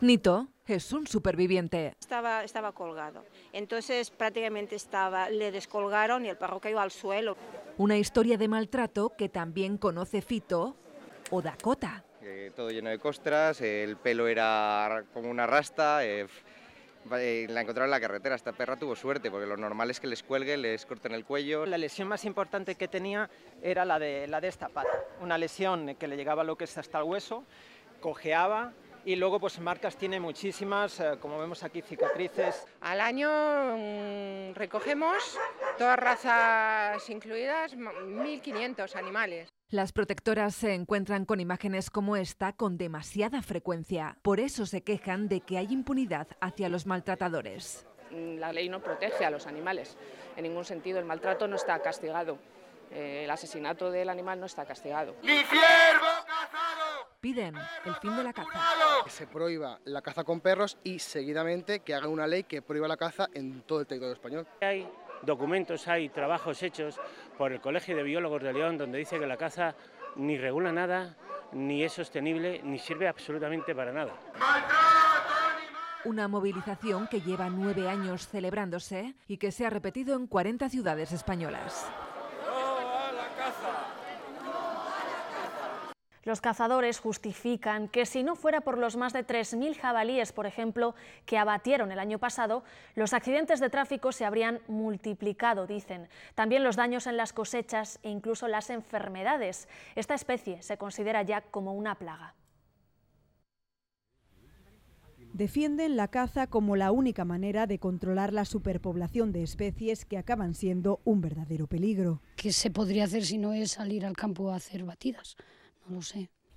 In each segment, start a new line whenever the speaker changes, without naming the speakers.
Nito es un superviviente. Estaba, estaba colgado, entonces prácticamente estaba, le descolgaron y el perro cayó al suelo. Una historia de maltrato que también conoce Fito o Dakota. Eh, todo lleno de costras, el pelo era como una rasta. Eh, eh, la encontraron en la carretera. Esta perra tuvo suerte, porque lo normal es que les cuelgue, les corten el cuello. La lesión más importante que tenía era la de, la de esta pata. Una lesión que le llegaba lo que es hasta el hueso, cojeaba, y luego pues marcas tiene muchísimas, eh, como vemos aquí cicatrices. Al año mm, recogemos todas razas incluidas 1500 animales. Las protectoras se encuentran con imágenes como esta con demasiada frecuencia. Por eso se quejan de que hay impunidad hacia los maltratadores. Mm, la ley no protege a los animales. En ningún sentido el maltrato no está castigado. Eh, el asesinato del animal no está castigado. Piden el fin de la caza.
Que se prohíba la caza con perros y seguidamente que haga una ley que prohíba la caza en todo el territorio español. Hay documentos, hay trabajos hechos por el Colegio de Biólogos de León donde dice que la caza ni regula nada, ni es sostenible, ni sirve absolutamente para nada.
Una movilización que lleva nueve años celebrándose y que se ha repetido en 40 ciudades españolas. Los cazadores justifican que si no fuera por los más de 3.000 jabalíes, por ejemplo, que abatieron el año pasado, los accidentes de tráfico se habrían multiplicado, dicen. También los daños en las cosechas e incluso las enfermedades. Esta especie se considera ya como una plaga. Defienden la caza como la única manera de controlar la superpoblación de especies que acaban siendo un verdadero peligro. ¿Qué se podría hacer si no es salir al campo a hacer batidas?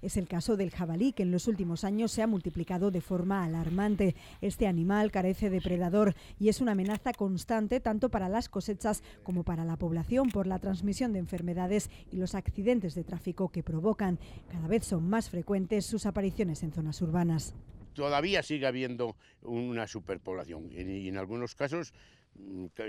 Es el caso del jabalí, que en los últimos años se ha multiplicado de forma alarmante. Este animal carece de predador y es una amenaza constante tanto para las cosechas como para la población por la transmisión de enfermedades y los accidentes de tráfico que provocan. Cada vez son más frecuentes sus apariciones en zonas urbanas.
Todavía sigue habiendo una superpoblación y en algunos casos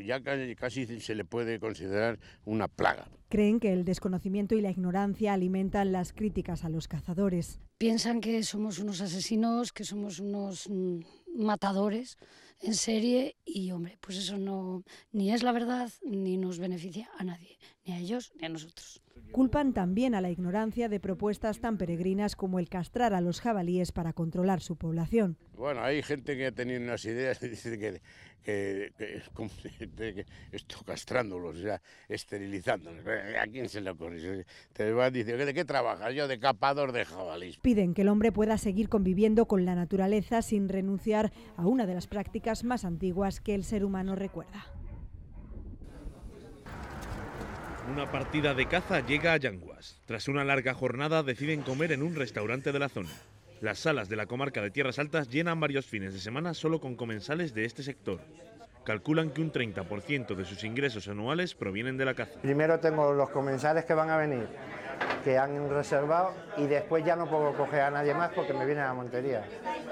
ya casi se le puede considerar una plaga.
Creen que el desconocimiento y la ignorancia alimentan las críticas a los cazadores. Piensan que somos unos asesinos, que somos unos mm, matadores en serie y hombre, pues eso no ni es la verdad ni nos beneficia a nadie, ni a ellos ni a nosotros. Culpan también a la ignorancia de propuestas tan peregrinas como el castrar a los jabalíes para controlar su población.
Bueno, hay gente que ha tenido unas ideas y dice que, que, que, esto castrándolos, o sea, esterilizándolos. ¿A quién se le ocurre? Te van diciendo, ¿de qué trabajas? Yo de capador de jabalíes.
Piden que el hombre pueda seguir conviviendo con la naturaleza sin renunciar a una de las prácticas más antiguas que el ser humano recuerda.
Una partida de caza llega a Yanguas. Tras una larga jornada deciden comer en un restaurante de la zona. Las salas de la comarca de Tierras Altas llenan varios fines de semana solo con comensales de este sector calculan que un 30% de sus ingresos anuales provienen de la caza. Primero tengo los comensales que van a venir, que han reservado y después ya no puedo coger a nadie más porque me viene a la montería.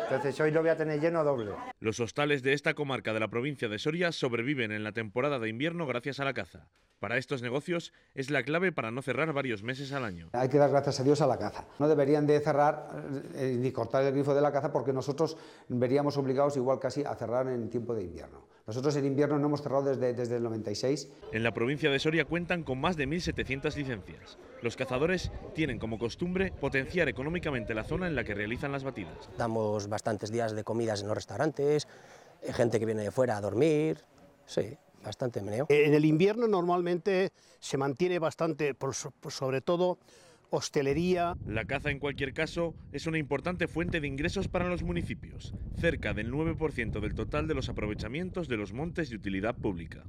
Entonces hoy lo voy a tener lleno doble. Los hostales de esta comarca de la provincia de Soria sobreviven en la temporada de invierno gracias a la caza. Para estos negocios es la clave para no cerrar varios meses al año.
Hay que dar gracias a Dios a la caza. No deberían de cerrar eh, ni cortar el grifo de la caza porque nosotros veríamos obligados igual casi a cerrar en tiempo de invierno. Nosotros en invierno no hemos cerrado desde, el 96.
En la provincia de Soria cuentan con más de 1.700 licencias. Los cazadores tienen como costumbre potenciar económicamente la zona en la que realizan las batidas.
Damos bastantes días de comidas en los restaurantes, eh, gente que viene de fuera a dormir,
sí, bastante meneo. En el invierno normalmente se mantiene bastante, sobre todo hostelería. La caza, en cualquier caso, es una importante fuente de ingresos para los municipios, cerca del 9% del total de los aprovechamientos de los montes de utilidad pública.